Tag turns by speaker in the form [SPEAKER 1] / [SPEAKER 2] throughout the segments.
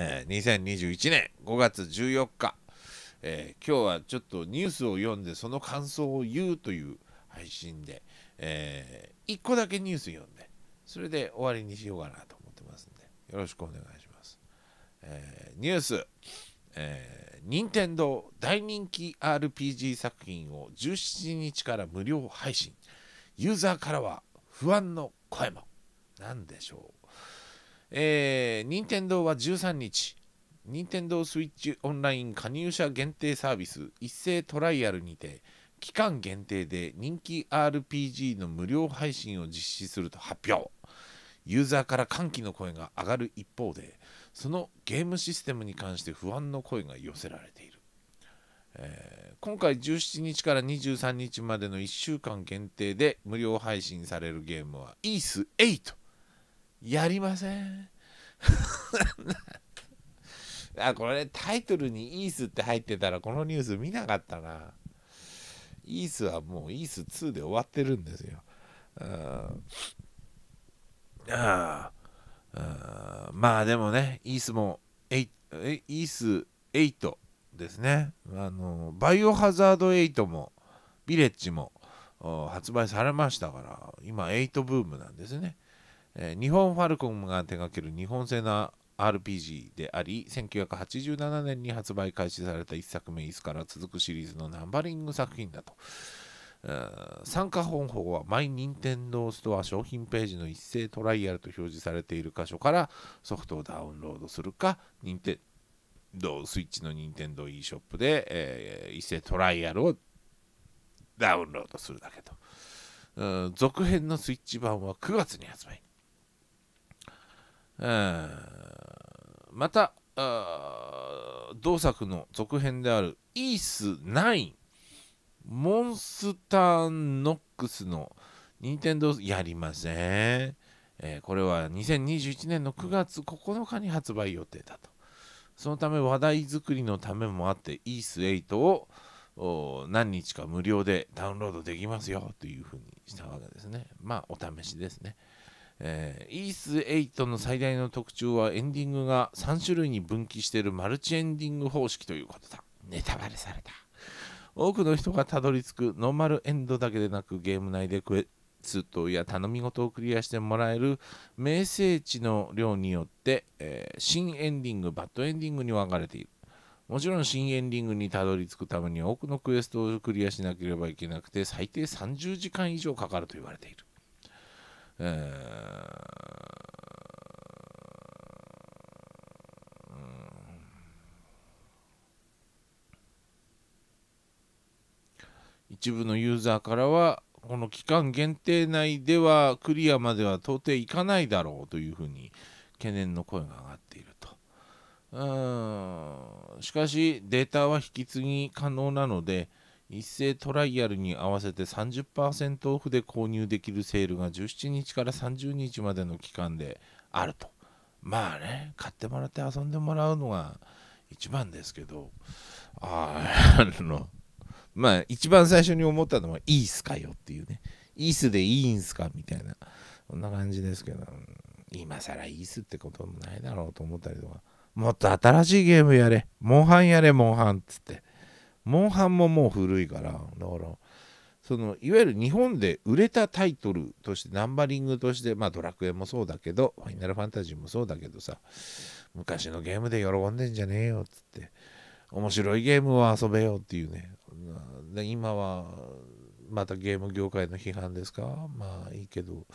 [SPEAKER 1] えー、2021年5月14日、えー、今日はちょっとニュースを読んでその感想を言うという配信で、えー、1個だけニュース読んでそれで終わりにしようかなと思ってますんでよろしくお願いします、えー、ニュース、えー、任天堂大人気 RPG 作品を17日から無料配信ユーザーからは不安の声も何でしょうえー、任天堂は13日、任天堂スイッチオンライン加入者限定サービス一斉トライアルにて、期間限定で人気 RPG の無料配信を実施すると発表。ユーザーから歓喜の声が上がる一方で、そのゲームシステムに関して不安の声が寄せられている。えー、今回17日から23日までの1週間限定で無料配信されるゲームはイース8やりません あこれタイトルにイースって入ってたらこのニュース見なかったなイースはもうイース2で終わってるんですよあああまあでもねイースもイース8ですねあのバイオハザード8もビレッジも発売されましたから今8ブームなんですねえー、日本ファルコンが手掛ける日本製の RPG であり1987年に発売開始された1作目「イスから続くシリーズのナンバリング作品だと。参加方法はマイ・ニンテンドーストア商品ページの一斉トライアルと表示されている箇所からソフトをダウンロードするか、ニンテンスイッチの Nintendo e ショップで、えー、一斉トライアルをダウンロードするだけと。続編のスイッチ版は9月に発売。また同作の続編であるイース9モンスターノックスの任天堂やりません、えー、これは2021年の9月9日に発売予定だとそのため話題作りのためもあってイース8を何日か無料でダウンロードできますよというふうにしたわけですね。まあお試しですね。えー、イース8の最大の特徴はエンディングが3種類に分岐しているマルチエンディング方式ということだネタバレされた多くの人がたどり着くノーマルエンドだけでなくゲーム内でクエストや頼み事をクリアしてもらえる名声値の量によって、えー、新エンディングバッドエンディングに分かれているもちろん新エンディングにたどり着くために多くのクエストをクリアしなければいけなくて最低30時間以上かかると言われているえー、うん、一部のユーザーからはこの期間限定内ではクリアまでは到底いかないだろうというふうに懸念の声が上がっているとうんしかしデータは引き継ぎ可能なので一斉トライアルに合わせて30%オフで購入できるセールが17日から30日までの期間であるとまあね買ってもらって遊んでもらうのが一番ですけどあのまあ一番最初に思ったのはいっすかよっていうねいースでいいんすかみたいなそんな感じですけど今更イースってこともないだろうと思ったりとかもっと新しいゲームやれモンハンやれモンハンっつってモンハンももう古いから、だから、そのいわゆる日本で売れたタイトルとしてナンバリングとしてまあドラクエもそうだけどファイナルファンタジーもそうだけどさ昔のゲームで喜んでんじゃねえよっつって面白いゲームを遊べようっていうね今はまたゲーム業界の批判ですかまあいいけど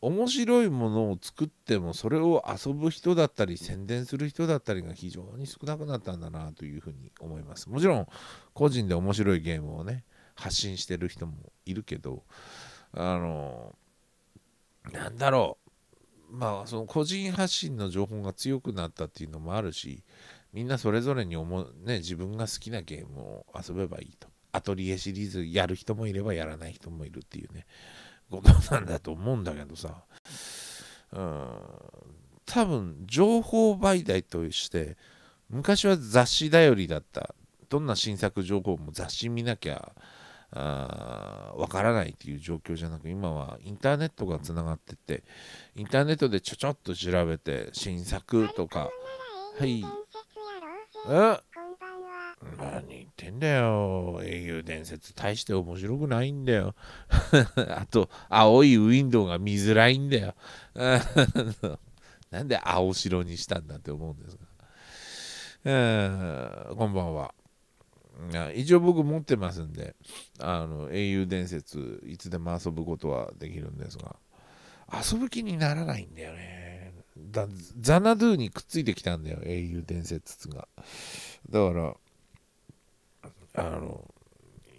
[SPEAKER 1] 面白いものを作ってもそれを遊ぶ人だったり宣伝する人だったりが非常に少なくなったんだなというふうに思いますもちろん個人で面白いゲームをね発信してる人もいるけどあのなんだろうまあその個人発信の情報が強くなったっていうのもあるしみんなそれぞれに思う、ね、自分が好きなゲームを遊べばいいとアトリエシリーズやる人もいればやらない人もいるっていうねことなんだと思うんだけどさ、うん、多分情報媒体として昔は雑誌頼りだったどんな新作情報も雑誌見なきゃわからないっていう状況じゃなく今はインターネットがつながっててインターネットでちょちょっと調べて新作とかはいえ何言ってんだよ。英雄伝説、大して面白くないんだよ。あと、青いウィンドウが見づらいんだよ。なんで青白にしたんだって思うんですが。こんばんは。一応僕持ってますんで、あの、英雄伝説、いつでも遊ぶことはできるんですが、遊ぶ気にならないんだよね。だザナドゥにくっついてきたんだよ、英雄伝説が。だから、あの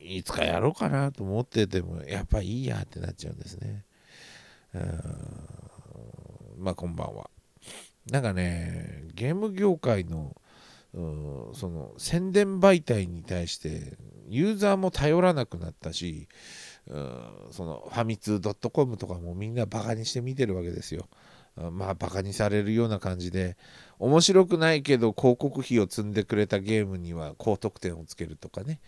[SPEAKER 1] いつかやろうかなと思っててもやっぱいいやってなっちゃうんですね。まあこんばんは。なんかねゲーム業界のその宣伝媒体に対してユーザーも頼らなくなったしそのファミツー .com とかもみんなバカにして見てるわけですよ。まあバカにされるような感じで面白くないけど広告費を積んでくれたゲームには高得点をつけるとかね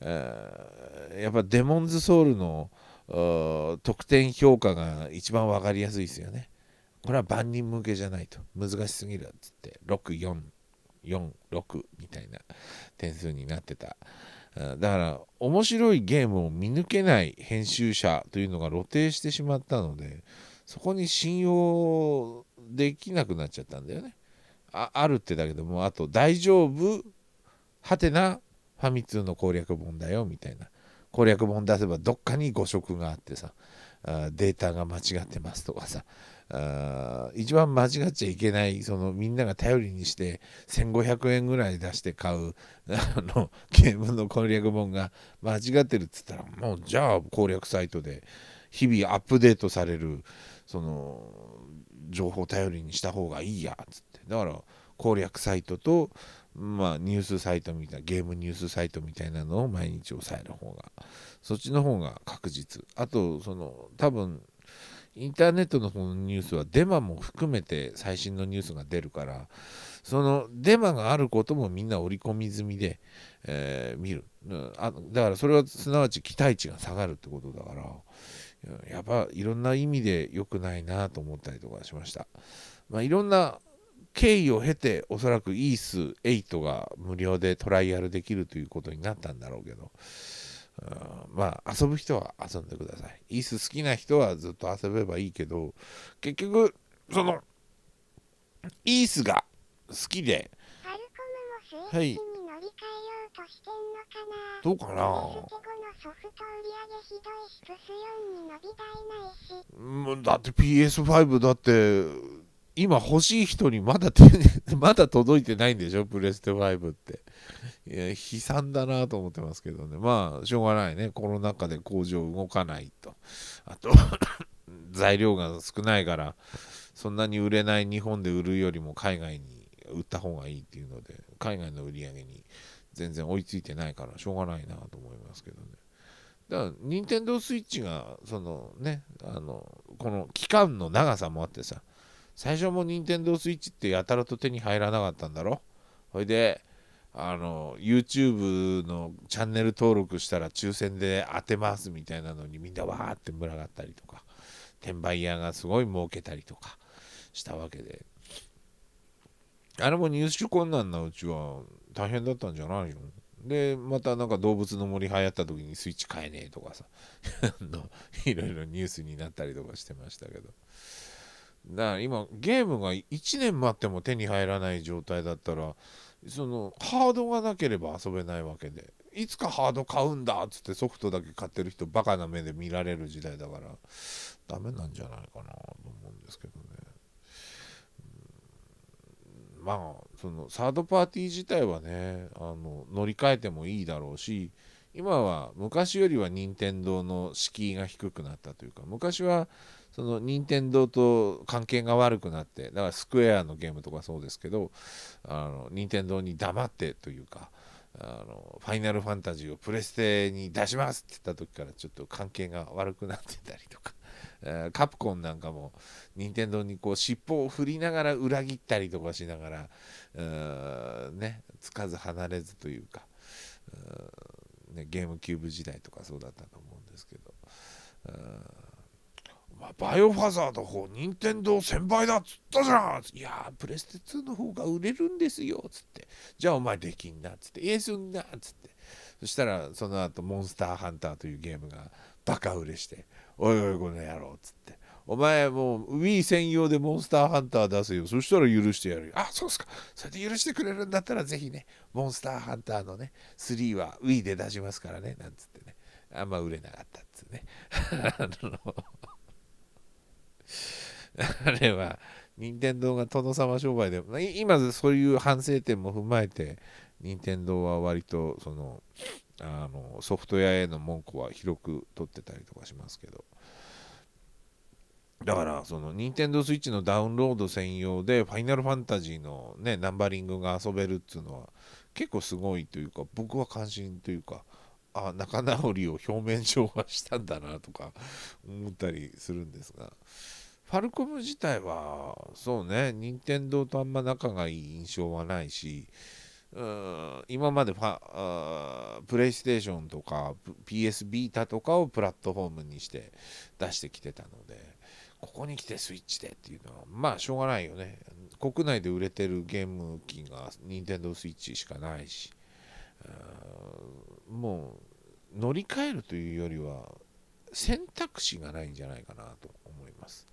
[SPEAKER 1] やっぱデモンズソウルの得点評価が一番分かりやすいですよねこれは万人向けじゃないと難しすぎるっつって6446みたいな点数になってただから面白いゲームを見抜けない編集者というのが露呈してしまったのでそこに信用できなくなっちゃったんだよね。ああるってだけどもあと「大丈夫?」はてなファミ通の攻略本だよみたいな攻略本出せばどっかに誤植があってさデータが間違ってますとかさ一番間違っちゃいけないそのみんなが頼りにして1500円ぐらい出して買う あのゲームの攻略本が間違ってるっつったらもうじゃあ攻略サイトで日々アップデートされるその情報頼りにした方がいいやっつってだから攻略サイトと、まあ、ニュースサイトみたいなゲームニュースサイトみたいなのを毎日押さえる方がそっちの方が確実あとその多分インターネットのそのニュースはデマも含めて最新のニュースが出るからそのデマがあることもみんな織り込み済みで、えー、見るあだからそれはすなわち期待値が下がるってことだからやっぱいろんな意味で良くないなと思ったりとかしました。まあ、いろんな経緯を経ておそらくイース8が無料でトライアルできるということになったんだろうけど、うん、まあ遊ぶ人は遊んでください。イース好きな人はずっと遊べばいいけど結局そのイースが好きで。はいとしてんのかなどうかなうん、だって PS5 だって今欲しい人にまだ まだ届いてないんでしょプレステ5っていや悲惨だなと思ってますけどねまあしょうがないねコロナ禍で工場動かないとあと 材料が少ないからそんなに売れない日本で売るよりも海外に売った方がいいっていうので海外の売り上げに全然追いついてないからしょうがないなと思いますけどね。だから、任天堂スイッチが、そのね、あの、この期間の長さもあってさ、最初も任天堂スイッチってやたらと手に入らなかったんだろほいで、あの、YouTube のチャンネル登録したら抽選で当てますみたいなのにみんなわーって群がったりとか、転売屋がすごい儲けたりとかしたわけで、あれも入手困難なうちは大変だったんじゃないのでまたなんか動物の森流行った時にスイッチ変えねえとかさ いろいろニュースになったりとかしてましたけどだから今ゲームが1年待っても手に入らない状態だったらそのハードがなければ遊べないわけでいつかハード買うんだっつってソフトだけ買ってる人バカな目で見られる時代だからダメなんじゃないかなと思うんですけどね、うん、まあそのサードパーティー自体はねあの乗り換えてもいいだろうし今は昔よりは任天堂の敷居が低くなったというか昔はその任天堂と関係が悪くなってだからスクエアのゲームとかそうですけどあの任天堂に黙ってというかあのファイナルファンタジーをプレステに出しますって言った時からちょっと関係が悪くなってたりとかカプコンなんかも任天堂にこう尻尾を振りながら裏切ったりとかしながらねつかず離れずというかねゲームキューブ時代とかそうだったと思うんですけど。
[SPEAKER 2] まあ、バイオファザーの方、
[SPEAKER 1] 任天堂1000倍だっつったじゃんいやプレステ2の方が売れるんですよつって、じゃあお前できんなっつって、ええすんなっつって、そしたらその後モンスターハンターというゲームがバカ売れして「おいおいこの野郎」っつって「お前もう Wii 専用でモンスターハンター出せよそしたら許してやるよ」「あそうっすかそれで許してくれるんだったらぜひねモンスターハンターのね3は Wii で出しますからね」なんつってねあんま売れなかったっつね あれは任天堂が殿様商売で今そういう反省点も踏まえて任天堂は割とそのあのソフトウェアへの文句は広く取ってたりとかしますけどだからその任天堂 t e n d s w i t c h のダウンロード専用で「ファイナルファンタジー」のねナンバリングが遊べるっていうのは結構すごいというか僕は関心というかあ仲直りを表面上はしたんだなとか思ったりするんですが。ファルコム自体は、そうね、任天堂とあんま仲がいい印象はないし、うん今までファプレイステーションとか PS ビータとかをプラットフォームにして出してきてたのでここに来てスイッチでっていうのはまあしょうがないよね国内で売れてるゲーム機が任天堂 switch しかないしもう乗り換えるというよりは選択肢がないんじゃないかなと思います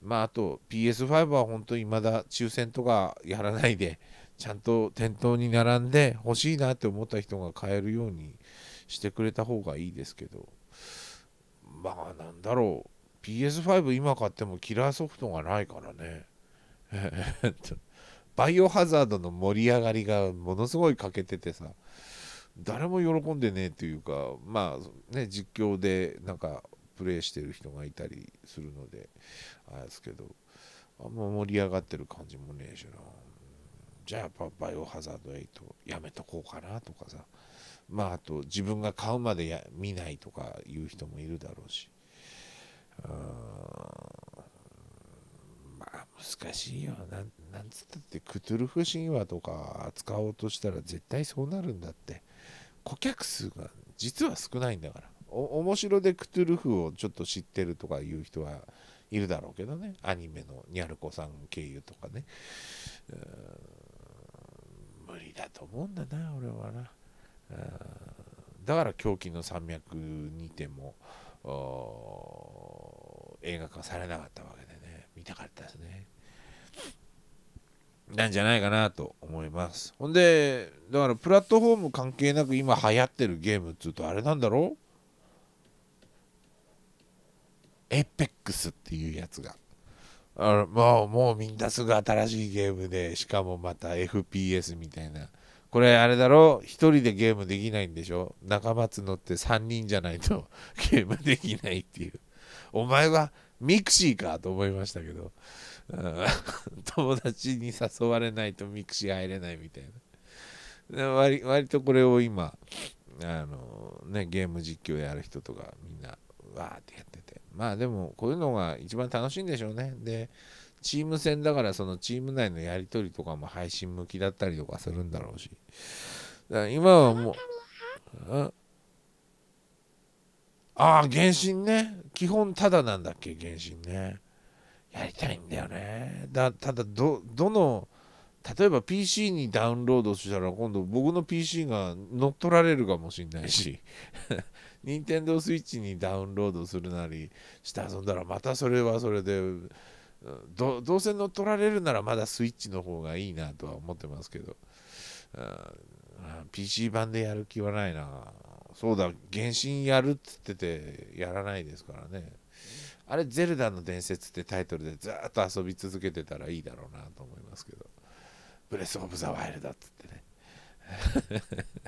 [SPEAKER 1] まああと PS5 は本当にまだ抽選とかやらないでちゃんと店頭に並んで欲しいなって思った人が買えるようにしてくれた方がいいですけどまあなんだろう PS5 今買ってもキラーソフトがないからね バイオハザードの盛り上がりがものすごい欠けててさ誰も喜んでねえというかまあね実況でなんかプレイしてる人がいたりするのであれですけどあんま盛り上がってる感じもねえしな。じゃあやっぱバイオハザード8やめとこうかなとかさまああと自分が買うまでや見ないとかいう人もいるだろうしうんまあ難しいよなんなんつったってクトゥルフ神話とか扱おうとしたら絶対そうなるんだって顧客数が実は少ないんだからお面白でクトゥルフをちょっと知ってるとかいう人はいるだろうけどねアニメのニャルコさん経由とかね、うん無理だと思うんだな俺はな、うん、だから狂気の山脈にても映画化されなかったわけでね見たかったですねなんじゃないかなと思いますほんでだからプラットフォーム関係なく今流行ってるゲームっつうとあれなんだろうエペックスっていうやつがあもうもうみんなすぐ新しいゲームでしかもまた FPS みたいなこれあれだろ1人でゲームできないんでしょ仲間募って3人じゃないと ゲームできないっていうお前はミクシーかと思いましたけど、うん、友達に誘われないとミクシー入れないみたいな割割とこれを今あの、ね、ゲーム実況やる人とかみんなわーってやってまあでもこういうのが一番楽しいんでしょうね。で、チーム戦だからそのチーム内のやり取りとかも配信向きだったりとかするんだろうし。だから今はもう、ああ、原神ね。基本ただなんだっけ、原神ね。やりたいんだよね。だただど、どの、例えば PC にダウンロードしたら今度僕の PC が乗っ取られるかもしんないし任天堂スイッチにダウンロードするなりして遊んだらまたそれはそれでどうせ乗っ取られるならまだスイッチの方がいいなとは思ってますけど、うん、PC 版でやる気はないなそうだ原神やるっつっててやらないですからねあれ「ゼルダの伝説」ってタイトルでずっと遊び続けてたらいいだろうなと思いますけど「ブレス・オブ・ザ・ワイルド」っつってね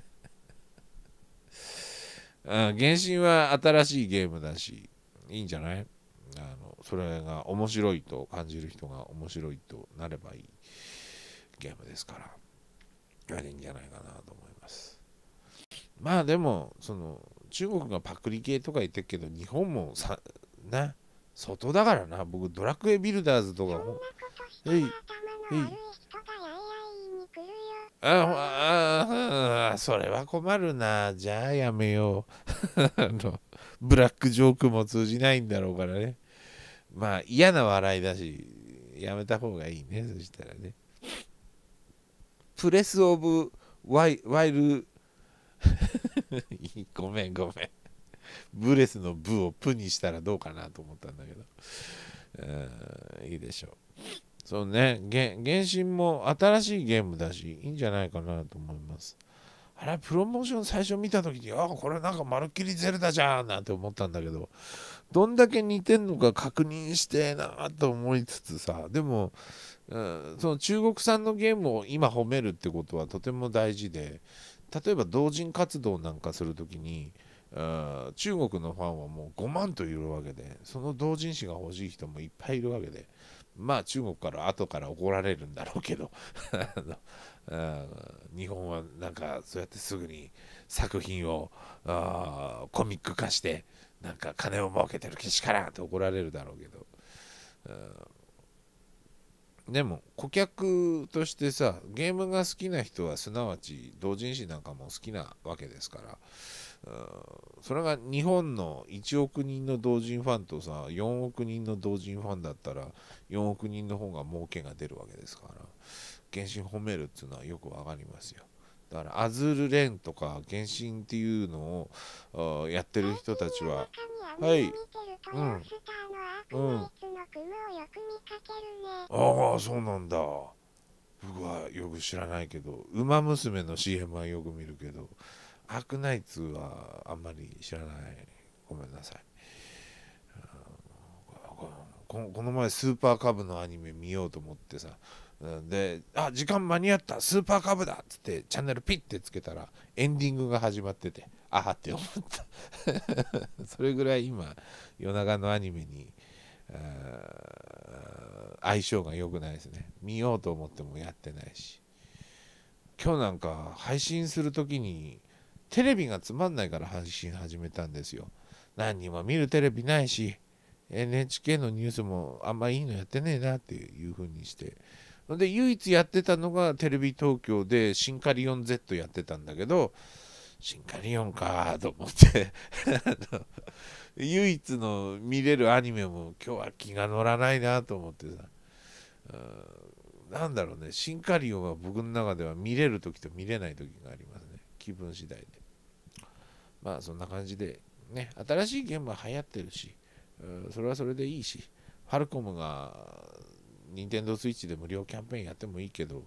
[SPEAKER 1] 原神は新しいゲームだし、いいんじゃないあのそれが面白いと感じる人が面白いとなればいいゲームですから、いいんじゃないかなと思います。まあでも、その中国がパクリ系とか言ってるけど、日本もさ、な、外だからな、僕、ドラクエビルダーズとか、えい、えい。あ、あ、それは困るなじゃあやめよう あのブラックジョークも通じないんだろうからねまあ嫌な笑いだしやめた方がいいねそしたらねプレス・オブ・ワイワイル ごめんごめんブレスのブをプにしたらどうかなと思ったんだけどうんいいでしょうそうね原神も新しいゲームだしいいんじゃないかなと思いますあれプロモーション最初見た時にあこれなんかまるっきりゼルダじゃんなんて思ったんだけどどんだけ似てんのか確認してなと思いつつさでも、その中国産のゲームを今褒めるってことはとても大事で例えば同人活動なんかする時に、中国のファンはもう5万といるわけでその同人誌が欲しい人もいっぱいいるわけでまあ中国から後から怒られるんだろうけど 日本はなんかそうやってすぐに作品をあコミック化してなんか金を儲けてるけしからんって怒られるだろうけど、でも顧客としてさゲームが好きな人はすなわち同人誌なんかも好きなわけですから、それが日本の1億人の同人ファンとさ4億人の同人ファンだったら4億人の方が儲けが出るわけですから。原神褒めるっていうのはよくわかりますよだからアズールレンとか原神っていうのをやってる人たちははいうんああそうなんだ僕はよく知らないけど「ウマ娘」の CM はよく見るけど「アークナイツ」はあんまり知らないごめんなさい、この前スーパーカブのアニメ見ようと思ってさで、あ、時間間に合った、スーパーカブだっつって、チャンネルピッてつけたら、エンディングが始まってて、ああって思った それぐらい今、夜長のアニメに、相性が良くないですね。見ようと思ってもやってないし。今日なんか、配信する時に、テレビがつまんないから配信始めたんですよ。何にも見るテレビないし、NHK のニュースもあんまいいのやってねえなっていうふうにして、で唯一やってたのがテレビ東京でシンカリオン Z やってたんだけどシンカリオンかと思って唯一の見れるアニメも今日は気が乗らないなと思ってさなんだろうねシンカリオンは僕の中では見れる時と見れない時がありますね気分次第でまあそんな感じでね新しいゲームは流行ってるしそれはそれでいいしファルコムが任天堂 switch で無料キャンペーンやってもいいけど、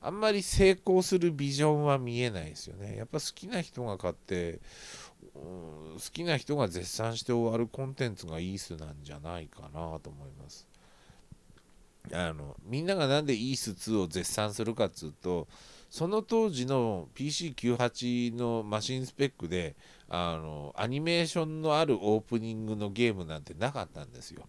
[SPEAKER 1] あんまり成功するビジョンは見えないですよね。やっぱ好きな人が買って、うん、好きな人が絶賛して終わるコンテンツがイースなんじゃないかなと思います。あのみんながなんでイース2を絶賛するかっつうとその当時の PC98 のマシンスペックであのアニメーションのあるオープニングのゲームなんてなかったんですよ。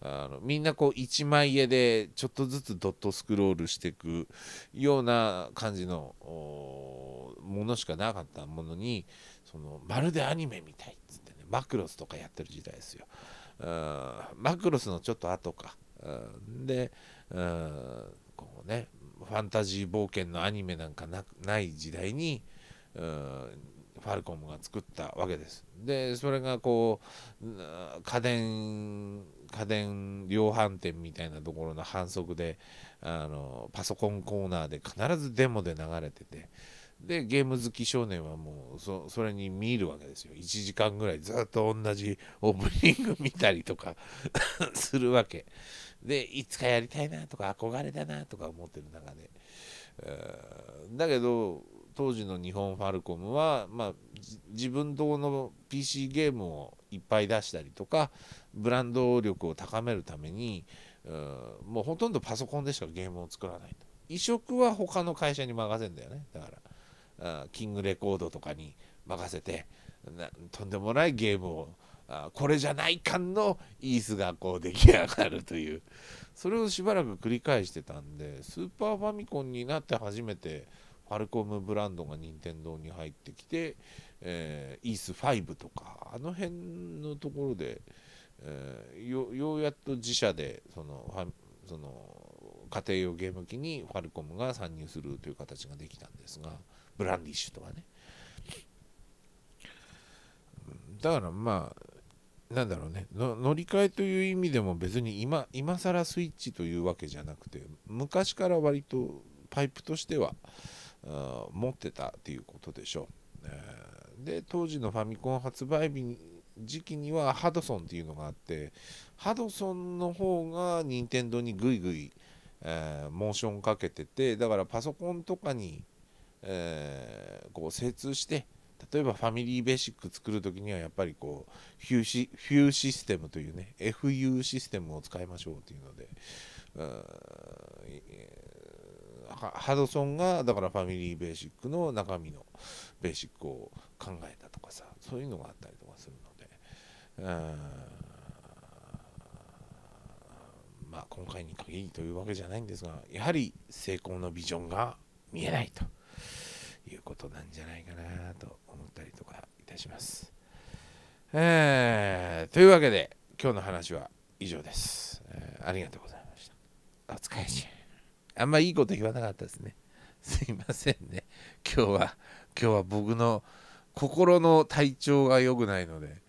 [SPEAKER 1] あのみんなこう1枚絵でちょっとずつドットスクロールしていくような感じのものしかなかったものにそのまるでアニメみたいっつってねマクロスとかやってる時代ですよ。マクロスのちょっと後か。でこうねファンタジー冒険のアニメなんかない時代にファルコムが作ったわけです。でそれがこう家電家電量販店みたいなところの反則であのパソコンコーナーで必ずデモで流れててでゲーム好き少年はもうそれに見入るわけですよ1時間ぐらいずっと同じオープニング見たりとか するわけでいつかやりたいなとか憧れだなとか思ってる中でだけど当時の日本ファルコムは、まあ、自分とこの PC ゲームをいっぱい出したりとかブランド力を高めるためにうもうほとんどパソコンでしかゲームを作らないと移植は他の会社に任せるんだよねだからキングレコードとかに任せてとんでもないゲームをあこれじゃない感のイースがこう出来上がるというそれをしばらく繰り返してたんでスーパーファミコンになって初めてファルコムブランドが任天堂に入ってきて、えー、イース5とかあの辺のところで、えー、よようやっと自社でそのその家庭用ゲーム機にファルコムが参入するという形ができたんですがブランディッシュとかねだからまあなんだろうね乗り換えという意味でも別に今今更スイッチというわけじゃなくて昔から割とパイプとしては持ってたっていうことでしょう、で当時のファミコン発売日時期にはハドソンっていうのがあってハドソンの方が任天堂にグイグイ、えー、モーションかけててだからパソコンとかに、えー、こう精通して例えばファミリーベーシック作る時にはやっぱりこうフューシフューシステムというね FU システムを使いましょうっていうので、ハドソンがだからファミリーベーシックの中身のベーシックを考えたとかさそういうのがあったりとかするのでまあ今回に限りというわけじゃないんですがやはり成功のビジョンが見えないということなんじゃないかなと思ったりとかいたします。えー、というわけで今日の話は以上です。えー、ありがとうございました。お疲れ様。あんまいいこと言わなかったですね。すいませんね。今日は、今日は僕の心の体調が良くないので、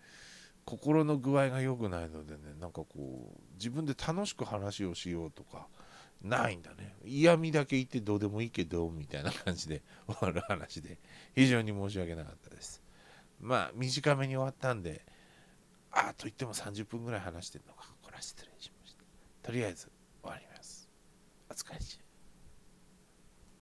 [SPEAKER 1] 心の具合が良くないのでね、なんかこう、自分で楽しく話をしようとか、ないんだね。嫌味だけ言ってどうでもいいけど、みたいな感じで 終わる話で、非常に申し訳なかったです。まあ、短めに終わったんで、ああと言っても30分ぐらい話してるのか。これは失礼しました。とりあえず、お疲れ